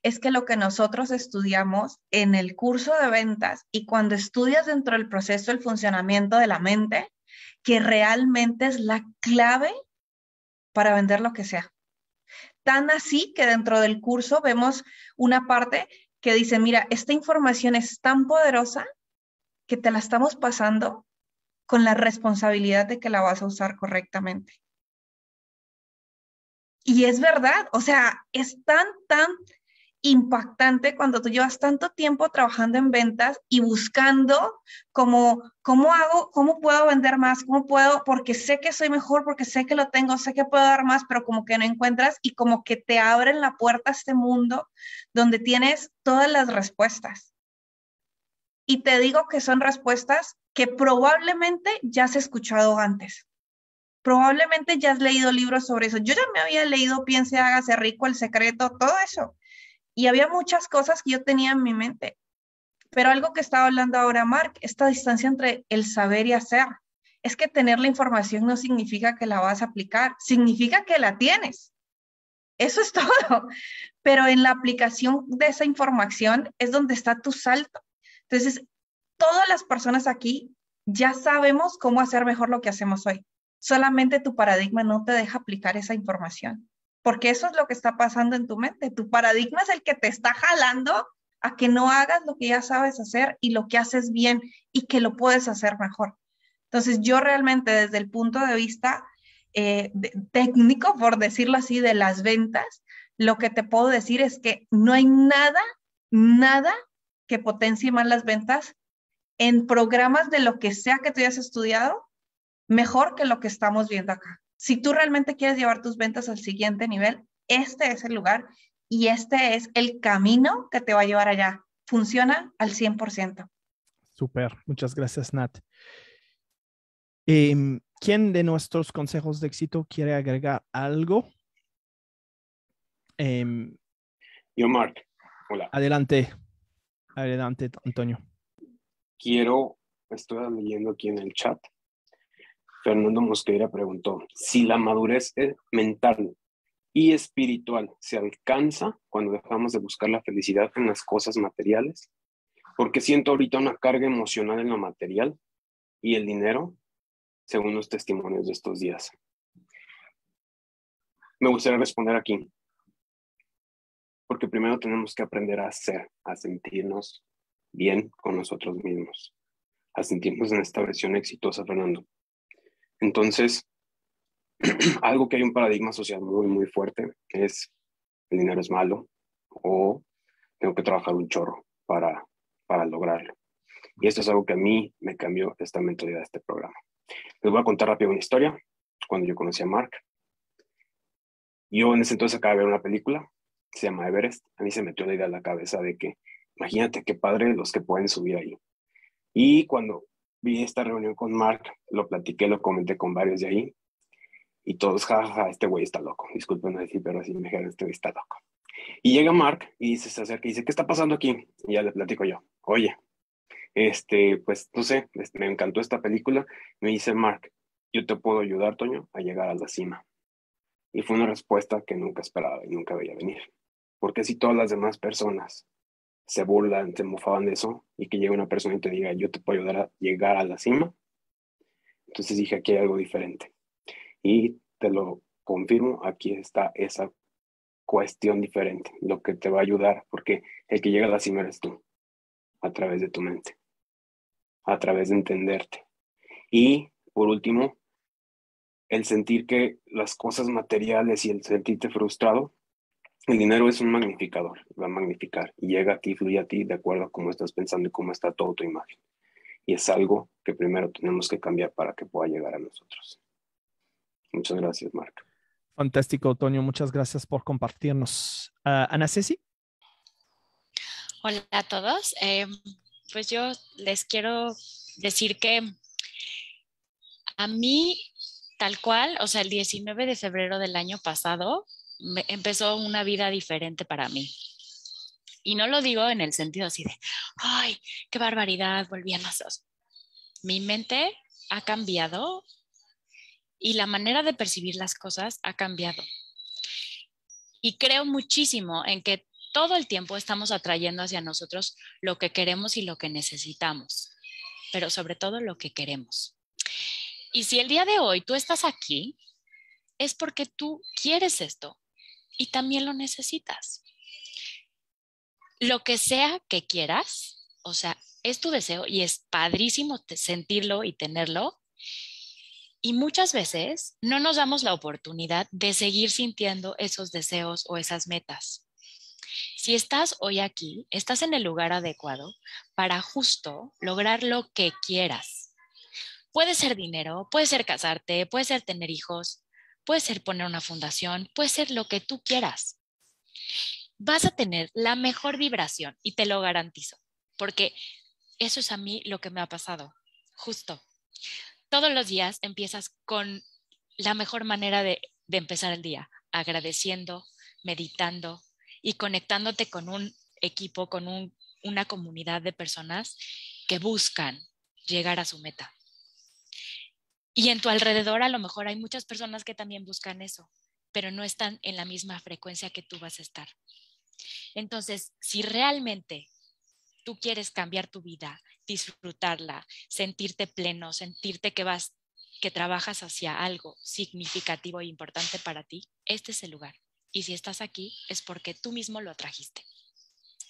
es que lo que nosotros estudiamos en el curso de ventas y cuando estudias dentro del proceso el funcionamiento de la mente, que realmente es la clave para vender lo que sea. Tan así que dentro del curso vemos una parte que dice, mira, esta información es tan poderosa que te la estamos pasando con la responsabilidad de que la vas a usar correctamente. Y es verdad, o sea, es tan, tan impactante cuando tú llevas tanto tiempo trabajando en ventas y buscando como, ¿cómo hago? ¿Cómo puedo vender más? ¿Cómo puedo? Porque sé que soy mejor, porque sé que lo tengo, sé que puedo dar más, pero como que no encuentras y como que te abren la puerta a este mundo donde tienes todas las respuestas. Y te digo que son respuestas que probablemente ya has escuchado antes probablemente ya has leído libros sobre eso. Yo ya me había leído Piense, hágase rico, El secreto, todo eso. Y había muchas cosas que yo tenía en mi mente, pero algo que estaba hablando ahora Mark, esta distancia entre el saber y hacer, es que tener la información no significa que la vas a aplicar, significa que la tienes. Eso es todo. Pero en la aplicación de esa información es donde está tu salto. Entonces, todas las personas aquí ya sabemos cómo hacer mejor lo que hacemos hoy. Solamente tu paradigma no te deja aplicar esa información porque eso es lo que está pasando en tu mente. Tu paradigma es el que te está jalando a que no hagas lo que ya sabes hacer y lo que haces bien y que lo puedes hacer mejor. Entonces yo realmente desde el punto de vista eh, técnico, por decirlo así, de las ventas, lo que te puedo decir es que no hay nada, nada que potencie más las ventas en programas de lo que sea que tú hayas estudiado, mejor que lo que estamos viendo acá. Si tú realmente quieres llevar tus ventas al siguiente nivel, este es el lugar y este es el camino que te va a llevar allá. Funciona al 100%. Super, muchas gracias Nat. Em, ¿Quién de nuestros consejos de éxito quiere agregar algo? Em, Yo, Mark. Hola. Adelante, adelante, Antonio. Quiero, estoy leyendo aquí en el chat, Fernando Mosqueira preguntó, si la madurez mental y espiritual se alcanza cuando dejamos de buscar la felicidad en las cosas materiales, porque siento ahorita una carga emocional en lo material y el dinero, según los testimonios de estos días. Me gustaría responder aquí, porque primero tenemos que aprender a ser, a sentirnos bien con nosotros mismos, a sentirnos en esta versión exitosa, Fernando. Entonces, algo que hay un paradigma social muy, muy fuerte es el dinero es malo o tengo que trabajar un chorro para, para lograrlo. Y esto es algo que a mí me cambió esta mentalidad de este programa. Les voy a contar rápido una historia. Cuando yo conocí a Mark, yo en ese entonces acabé de ver una película, se llama Everest. A mí se metió la idea en la cabeza de que, imagínate qué padre los que pueden subir ahí. Y cuando vi esta reunión con Mark, lo platiqué, lo comenté con varios de ahí, y todos, jajaja, este güey está loco, disculpen decir, pero así me dijeron, este güey está loco. Y llega Mark y se, se acerca y dice, ¿qué está pasando aquí? Y ya le platico yo, oye, este, pues no sé, este, me encantó esta película, me dice Mark, yo te puedo ayudar, Toño, a llegar a la cima. Y fue una respuesta que nunca esperaba y nunca veía venir. Porque si todas las demás personas se burlan, se mofaban de eso, y que llegue una persona y te diga, yo te puedo ayudar a llegar a la cima. Entonces dije, aquí hay algo diferente. Y te lo confirmo, aquí está esa cuestión diferente, lo que te va a ayudar, porque el que llega a la cima eres tú, a través de tu mente, a través de entenderte. Y por último, el sentir que las cosas materiales y el sentirte frustrado el dinero es un magnificador, va a magnificar y llega a ti, fluye a ti de acuerdo a cómo estás pensando y cómo está toda tu imagen. Y es algo que primero tenemos que cambiar para que pueda llegar a nosotros. Muchas gracias, Marco. Fantástico, Toño. Muchas gracias por compartirnos. Ah, Ana Ceci. Hola a todos. Em, pues yo les quiero decir que a mí, tal cual, o sea, el 19 de febrero del año pasado, empezó una vida diferente para mí. Y no lo digo en el sentido así de, ay, qué barbaridad, volví a nosotros Mi mente ha cambiado y la manera de percibir las cosas ha cambiado. Y creo muchísimo en que todo el tiempo estamos atrayendo hacia nosotros lo que queremos y lo que necesitamos, pero sobre todo lo que queremos. Y si el día de hoy tú estás aquí, es porque tú quieres esto, y también lo necesitas. Lo que sea que quieras, o sea, es tu deseo y es padrísimo sentirlo y tenerlo. Y muchas veces no nos damos la oportunidad de seguir sintiendo esos deseos o esas metas. Si estás hoy aquí, estás en el lugar adecuado para justo lograr lo que quieras. Puede ser dinero, puede ser casarte, puede ser tener hijos, puede ser poner una fundación, puede ser lo que tú quieras. Vas a tener la mejor vibración y te lo garantizo, porque eso es a mí lo que me ha pasado, justo. Todos los días empiezas con la mejor manera de, empezar el día, agradeciendo, meditando y conectándote con un equipo, con una comunidad de personas que buscan llegar a su meta. Y en tu alrededor a lo mejor hay muchas personas que también buscan eso, pero no están en la misma frecuencia que tú vas a estar. Entonces, si realmente tú quieres cambiar tu vida, disfrutarla, sentirte pleno, sentirte que vas que trabajas hacia algo significativo e importante para ti, este es el lugar. Y si estás aquí es porque tú mismo lo atrajiste.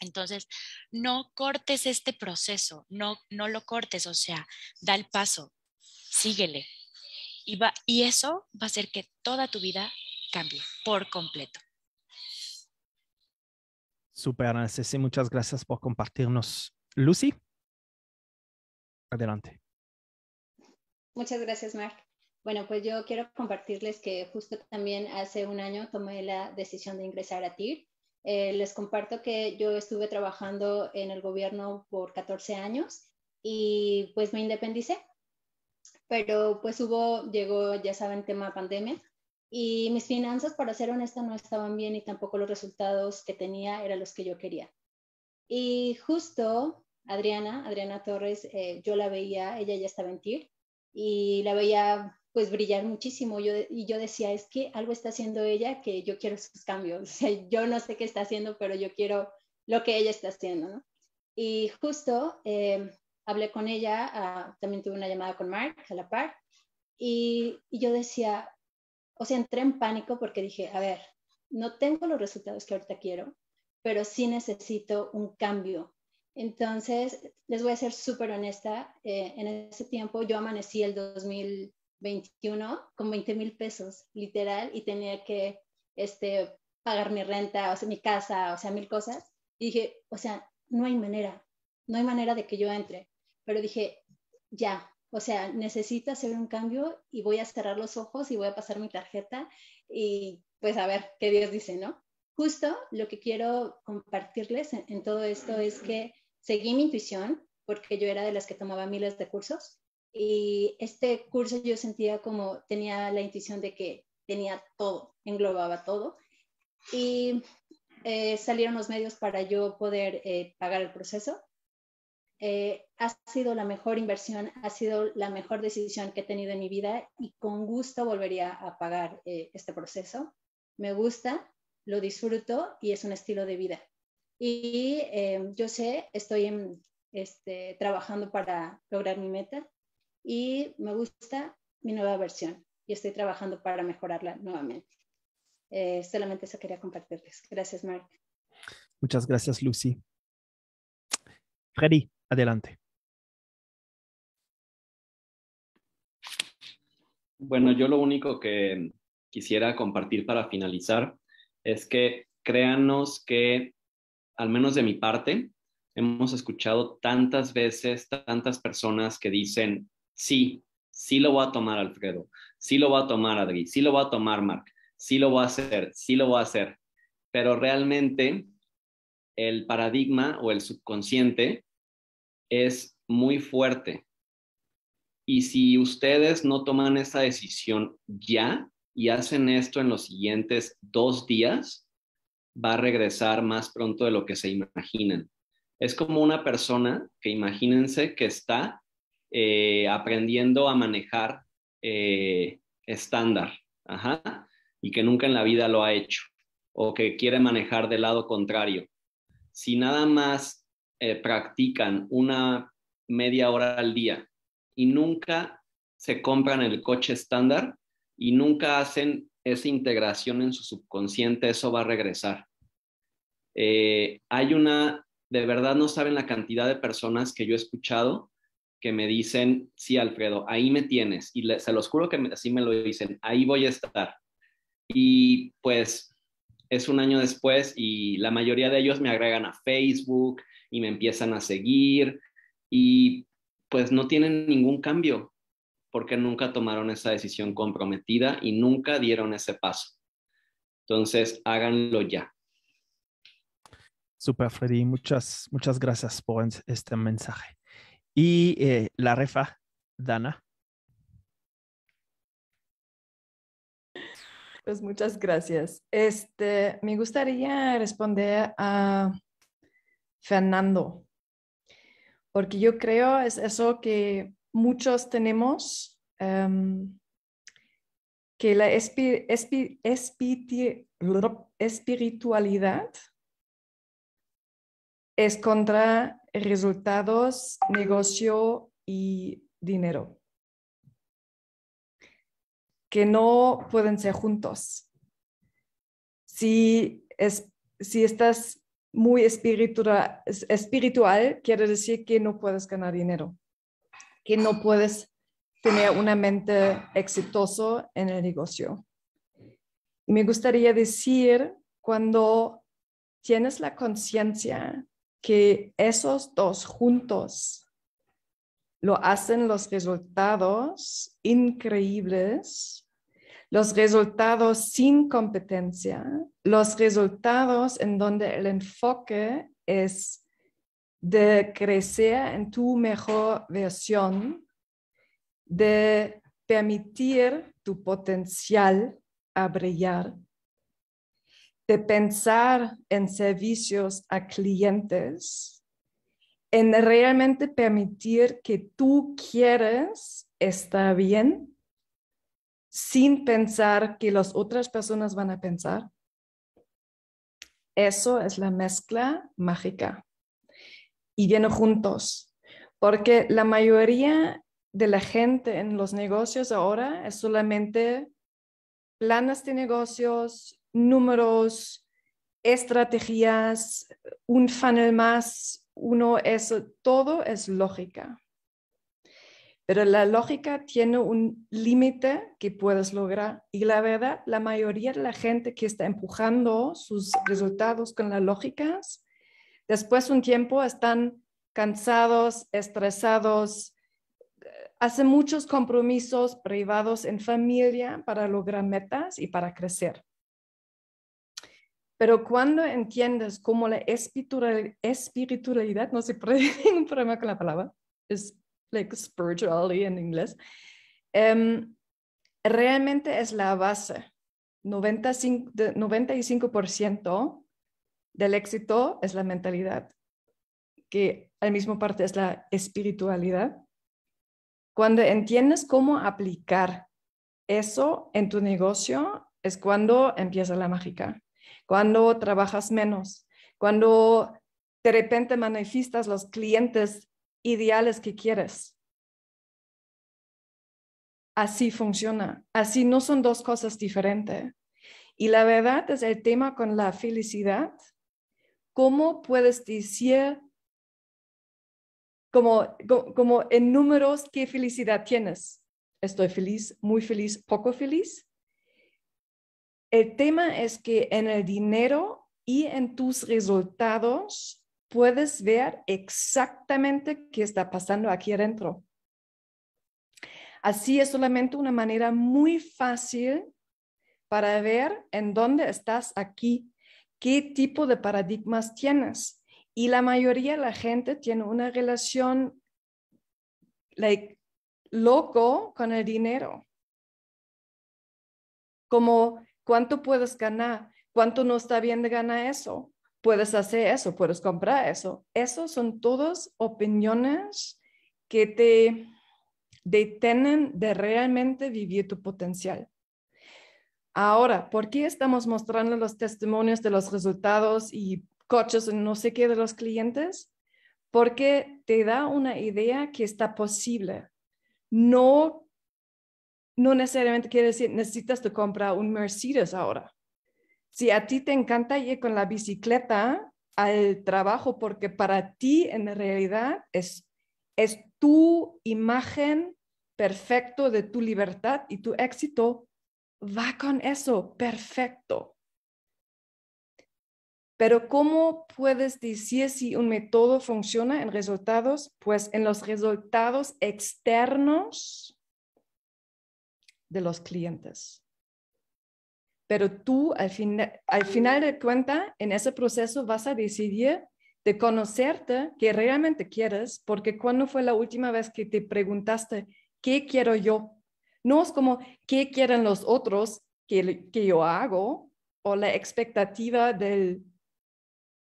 Entonces, no cortes este proceso, no no lo cortes, o sea, da el paso, síguele y, eso va a hacer que toda tu vida cambie por completo. Super, Anastasia. muchas gracias por compartirnos. Lucy, adelante. Muchas gracias, Mark. Bueno, pues yo quiero compartirles que justo también hace un año tomé la decisión de ingresar a TIR. Eh, les comparto que yo estuve trabajando en el gobierno por 14 años y pues me independicé pero pues hubo, llegó, ya saben, tema pandemia y mis finanzas, para ser honesta, no estaban bien y tampoco los resultados que tenía eran los que yo quería. Y justo Adriana, Adriana Torres, eh, yo la veía, ella ya estaba en y la veía pues brillar muchísimo. y yo decía, es que algo está haciendo ella que yo quiero sus cambios. O sea, yo no sé qué está haciendo, pero yo quiero lo que ella está haciendo, ¿no? Y justo eh, hablé con ella, ah, también tuve una llamada con Mark a la par, y, yo decía, o sea, entré en pánico porque dije, a ver, no tengo los resultados que ahorita quiero, pero sí necesito un cambio. Entonces, les voy a ser súper honesta, eh, en ese tiempo yo amanecí el 2021 con 20 mil pesos, literal, y tenía que este, pagar mi renta, o sea, mi casa, o sea, mil cosas. Y dije, o sea, no hay manera, no hay manera de que yo entre pero dije, ya, o sea, necesito hacer un cambio y voy a cerrar los ojos y voy a pasar mi tarjeta y pues a ver qué Dios dice, ¿no? Justo lo que quiero compartirles en, todo esto es que seguí mi intuición porque yo era de las que tomaba miles de cursos y este curso yo sentía como tenía la intuición de que tenía todo, englobaba todo y eh, salieron los medios para yo poder eh, pagar el proceso eh, ha sido la mejor inversión, ha sido la mejor decisión que he tenido en mi vida y con gusto volvería a pagar eh, este proceso. Me gusta, lo disfruto y es un estilo de vida. Y eh, yo sé, estoy este, trabajando para lograr mi meta y me gusta mi nueva versión y estoy trabajando para mejorarla nuevamente. solamente eso quería compartirles. Gracias, Mark. Muchas gracias, Lucy. Freddy. Adelante. Bueno, yo lo único que quisiera compartir para finalizar es que créanos que, al menos de mi parte, hemos escuchado tantas veces, tantas personas que dicen, sí, sí lo va a tomar Alfredo, sí lo va a tomar Adri, sí lo va a tomar Mark, sí lo va a hacer, sí lo va a hacer. Pero realmente el paradigma o el subconsciente es muy fuerte. Y si ustedes no toman esa decisión ya y hacen esto en los siguientes dos días, va a regresar más pronto de lo que se imaginan. Es como una persona que imagínense que está eh, aprendiendo a manejar eh, estándar ajá, y que nunca en la vida lo ha hecho o que quiere manejar del lado contrario. Si nada más eh, practican una media hora al día y nunca se compran el coche estándar y nunca hacen esa integración en su subconsciente, eso va a regresar. Eh, hay una, de verdad no saben la cantidad de personas que yo he escuchado que me dicen, sí, Alfredo, ahí me tienes. Y se los juro que así me lo dicen, ahí voy a estar. Y pues es un año después y la mayoría de ellos me agregan a Facebook, y me empiezan a seguir y pues no tienen ningún cambio porque nunca tomaron esa decisión comprometida y nunca dieron ese paso. Entonces, háganlo ya. Super, Freddy. Muchas, muchas gracias por este mensaje. Y eh, la refa, Dana. Pues muchas gracias. Este, me gustaría responder a Fernando, porque yo creo es eso que muchos tenemos, em, que la espiritualidad es contra resultados, negocio y dinero, que no pueden ser juntos. Si, es, si estás muy espiritual, quiere decir que no puedes ganar dinero, que no puedes tener una mente exitoso en el negocio. me gustaría decir, cuando tienes la conciencia que esos dos juntos lo hacen los resultados increíbles, los resultados sin competencia, los resultados en donde el enfoque es de crecer en tu mejor versión, de permitir tu potencial a brillar, de pensar en servicios a clientes, en realmente permitir que tú quieres estar bien sin pensar que las otras personas van a pensar eso es la mezcla mágica. Y viene juntos, porque la mayoría de la gente en los negocios ahora es solamente planes de negocios, números, estrategias, un funnel más, uno, eso, todo es lógica. Pero la lógica tiene un límite que puedes lograr. Y la verdad, la mayoría de la gente que está empujando sus resultados con las lógicas, después de un tiempo están cansados, estresados, eh, hacen muchos compromisos privados en familia para lograr metas y para crecer. Pero cuando entiendes cómo la espiritualidad, no se puede un problema con la palabra, es like spiritually en inglés, em, realmente es la base. 95, 95% del éxito es la mentalidad, que al mismo parte es la espiritualidad. Cuando entiendes cómo aplicar eso en tu negocio, es cuando empieza la mágica, cuando trabajas menos, cuando de repente manifiestas los clientes ideales que quieres. Así funciona. Así no son dos cosas diferentes. Y la verdad es el tema con la felicidad. ¿Cómo puedes decir como, como en números qué felicidad tienes? Estoy feliz, muy feliz, poco feliz. El tema es que en el dinero y en tus resultados puedes ver exactamente qué está pasando aquí adentro. Así es solamente una manera muy fácil para ver en dónde estás aquí, qué tipo de paradigmas tienes. Y la mayoría de la gente tiene una relación like, loco con el dinero. Como cuánto puedes ganar, cuánto no está bien de ganar eso, puedes hacer eso, puedes comprar eso. Esas son todas opiniones que te detienen de realmente vivir tu potencial. Ahora, ¿por qué estamos mostrando los testimonios de los resultados y coches no sé qué de los clientes? Porque te da una idea que está posible. No, no necesariamente quiere decir necesitas tu compra un Mercedes ahora si a ti te encanta ir con la bicicleta al trabajo, porque para ti en realidad es, es tu imagen perfecto de tu libertad y tu éxito, va con eso, perfecto. Pero ¿cómo puedes decir si un método funciona en resultados? Pues en los resultados externos de los clientes pero tú al, al final de cuenta, en ese proceso vas a decidir de conocerte que realmente quieres, porque cuando fue la última vez que te preguntaste, ¿qué quiero yo? No es como, ¿qué quieren los otros que, que yo hago? O la expectativa del,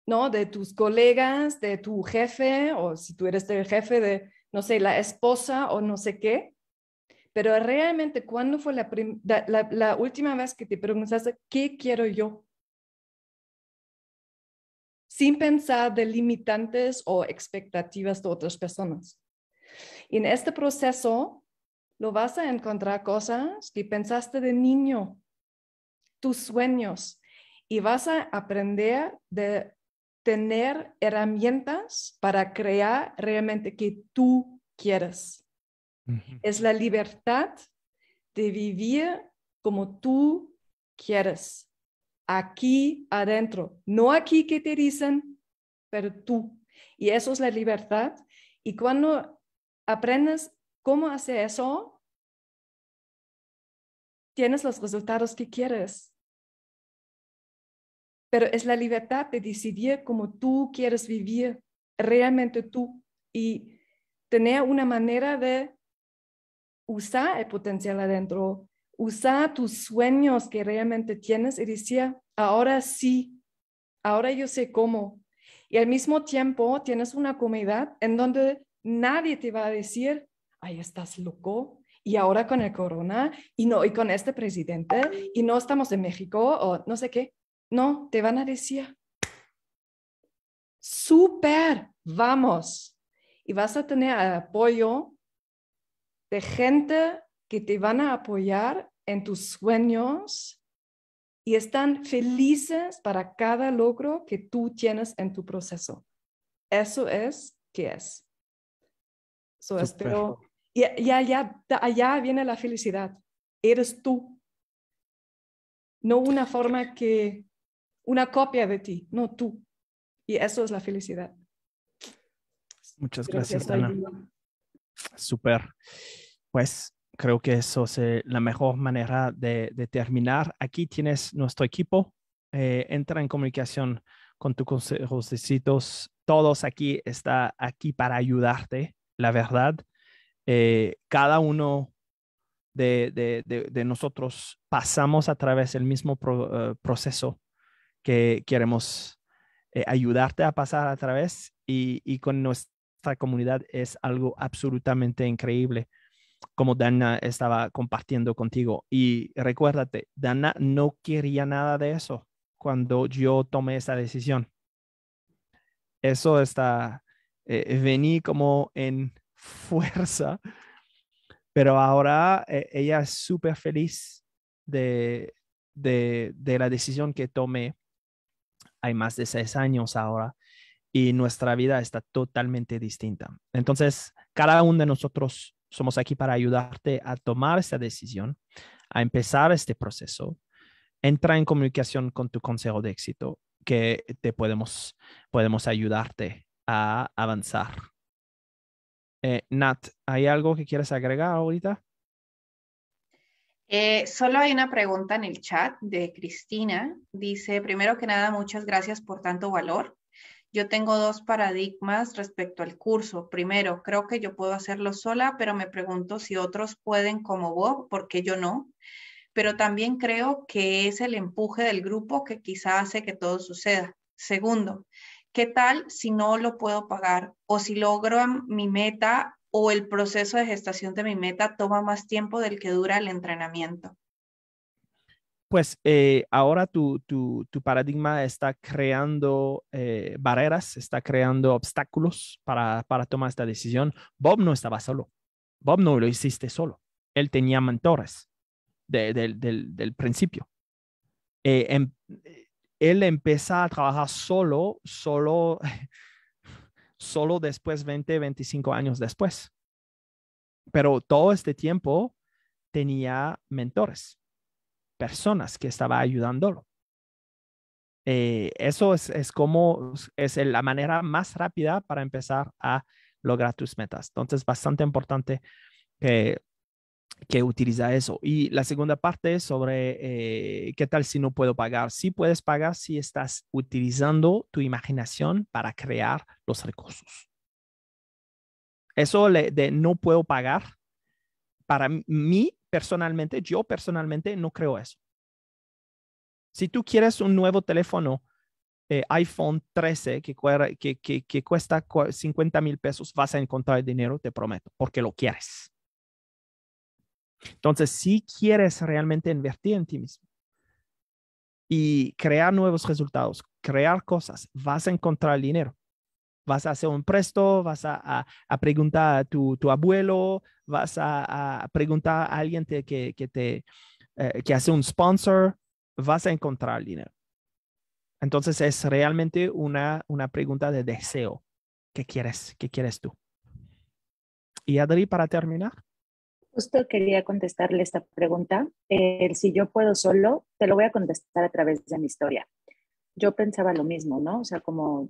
¿no? De tus colegas, de tu jefe, o si tú eres el jefe de, no sé, la esposa o no sé qué, pero realmente, ¿cuándo fue la, última vez que te preguntaste, ¿qué quiero yo? Sin pensar de limitantes o expectativas de otras personas. en este proceso lo vas a encontrar cosas que pensaste de niño, tus sueños, y vas a aprender de tener herramientas para crear realmente que tú quieres. Es la libertad de vivir como tú quieres, aquí adentro, no aquí que te dicen, pero tú. Y eso es la libertad. Y cuando aprendes cómo hacer eso, tienes los resultados que quieres. Pero es la libertad de decidir cómo tú quieres vivir, realmente tú, y tener una manera de usa el potencial adentro, usa tus sueños que realmente tienes y decía, ahora sí, ahora yo sé cómo. Y al mismo tiempo tienes una comunidad en donde nadie te va a decir, ahí estás loco, y ahora con el corona, y no, y con este presidente, y no estamos en México, o no sé qué. No, te van a decir, súper, vamos. Y vas a tener apoyo gente que te van a apoyar en tus sueños y están felices para cada logro que tú tienes en tu proceso. Eso es que es. So espero, y ya, allá viene la felicidad. Eres tú. No una forma que, una copia de ti, no tú. Y eso es la felicidad. Muchas gracias, Ana. Súper pues creo que eso es eh, la mejor manera de, terminar. Aquí tienes nuestro equipo. Eh, entra en comunicación con tus consejos Todos aquí está aquí para ayudarte, la verdad. Eh, cada uno de, nosotros pasamos a través del mismo proceso que queremos ayudarte a pasar a través y con nuestra comunidad es algo absolutamente increíble como Dana estaba compartiendo contigo. Y recuérdate, Dana no quería nada de eso cuando yo tomé esa decisión. Eso está, eh, vení como en fuerza, pero ahora eh, ella es súper feliz de, de la decisión que tomé. Hay más de seis años ahora y nuestra vida está totalmente distinta. Entonces, cada uno de nosotros somos aquí para ayudarte a tomar esta decisión, a empezar este proceso. Entra en comunicación con tu consejo de éxito que te podemos, podemos ayudarte a avanzar. Eh, Nat, ¿hay algo que quieres agregar ahorita? Eh, solo hay una pregunta en el chat de Cristina. Dice, primero que nada, muchas gracias por tanto valor. Yo tengo dos paradigmas respecto al curso. Primero, creo que yo puedo hacerlo sola, pero me pregunto si otros pueden como vos, porque yo no? Pero también creo que es el empuje del grupo que quizá hace que todo suceda. Segundo, ¿qué tal si no lo puedo pagar o si logro mi meta o el proceso de gestación de mi meta toma más tiempo del que dura el entrenamiento? pues eh, ahora tu, paradigma está creando eh, barreras, está creando obstáculos para, tomar esta decisión. Bob no estaba solo. Bob no lo hiciste solo. Él tenía mentores del, principio. Eh, em, él empieza a trabajar solo, solo, solo después, 20, 25 años después. Pero todo este tiempo tenía mentores personas que estaba ayudándolo. Eh, eso es, como es la manera más rápida para empezar a lograr tus metas. Entonces, bastante importante que, que utiliza eso. Y la segunda parte es sobre eh, qué tal si no puedo pagar. Si puedes pagar si estás utilizando tu imaginación para crear los recursos. Eso de no puedo pagar, para mí personalmente, yo personalmente no creo eso. Si tú quieres un nuevo teléfono eh, iPhone 13 que, que cuesta 50 mil pesos, vas a encontrar dinero, te prometo, porque lo quieres. Entonces, si quieres realmente invertir en ti mismo y crear nuevos resultados, crear cosas, vas a encontrar dinero vas a hacer un presto, vas a, preguntar a tu, abuelo, vas a, preguntar a alguien que, que, te, eh, que hace un sponsor, vas a encontrar dinero. Entonces es realmente una, una pregunta de deseo. ¿Qué quieres? ¿Qué quieres tú? Y Adri, para terminar. Justo quería contestarle esta pregunta. si yo puedo solo, te lo voy a contestar a través de mi historia. Yo pensaba lo mismo, ¿no? O sea, como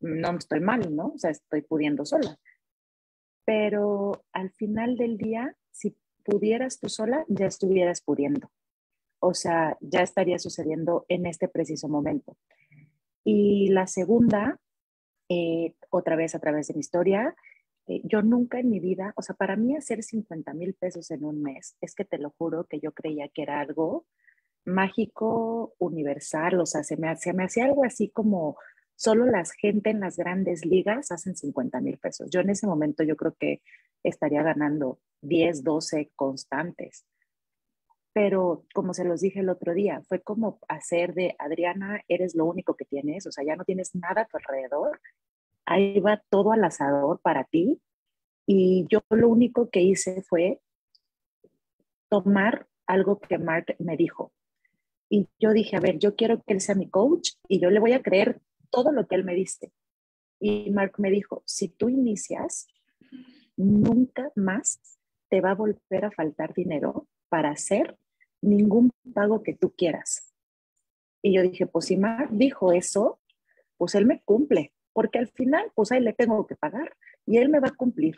no estoy mal, ¿no? O sea, estoy pudiendo sola. Pero al final del día, si pudieras tú sola, ya estuvieras pudiendo. O sea, ya estaría sucediendo en este preciso momento. Y la segunda, eh, otra vez a través de mi historia, eh, yo nunca en mi vida, o sea, para mí hacer 50 mil pesos en un mes, es que te lo juro que yo creía que era algo mágico, universal, o sea, se me, se me hacía algo así como solo las gente en las grandes ligas hacen 50 mil pesos. Yo en ese momento yo creo que estaría ganando 10, 12 constantes. Pero como se los dije el otro día, fue como hacer de Adriana, eres lo único que tienes, o sea, ya no tienes nada a tu alrededor, ahí va todo al asador para ti. Y yo lo único que hice fue tomar algo que Mark me dijo. Y yo dije, a ver, yo quiero que él sea mi coach y yo le voy a creer todo lo que él me diste, Y Mark me dijo, si tú inicias, nunca más te va a volver a faltar dinero para hacer ningún pago que tú quieras. Y yo dije, pues si Mark dijo eso, pues él me cumple, porque al final, pues ahí le tengo que pagar y él me va a cumplir.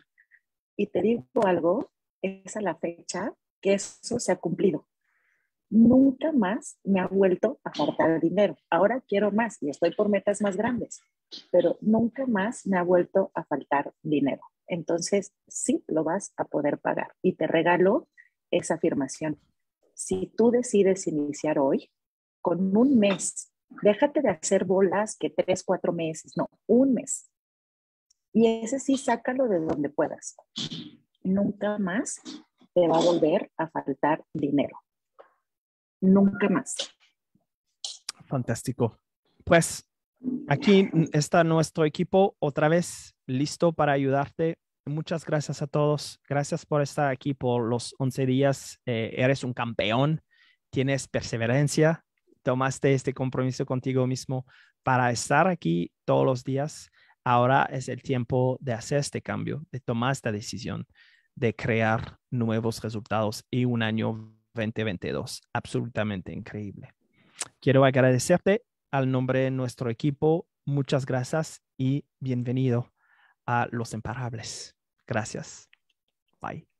Y te digo algo, es la fecha que eso se ha cumplido nunca más me ha vuelto a faltar dinero. Ahora quiero más y estoy por metas más grandes, pero nunca más me ha vuelto a faltar dinero. Entonces, sí lo vas a poder pagar y te regalo esa afirmación. Si tú decides iniciar hoy, con un mes, déjate de hacer bolas que tres, cuatro meses, no, un mes. Y ese sí, sácalo de donde puedas. Nunca más te va a volver a faltar dinero nunca más. Fantástico. Pues aquí está nuestro equipo otra vez listo para ayudarte. Muchas gracias a todos. Gracias por estar aquí por los 11 días. Eh, eres un campeón, tienes perseverancia, tomaste este compromiso contigo mismo para estar aquí todos los días. Ahora es el tiempo de hacer este cambio, de tomar esta decisión, de crear nuevos resultados y un año 2022. Absolutamente increíble. Quiero agradecerte al nombre de nuestro equipo. Muchas gracias y bienvenido a Los Imparables. Gracias. Bye.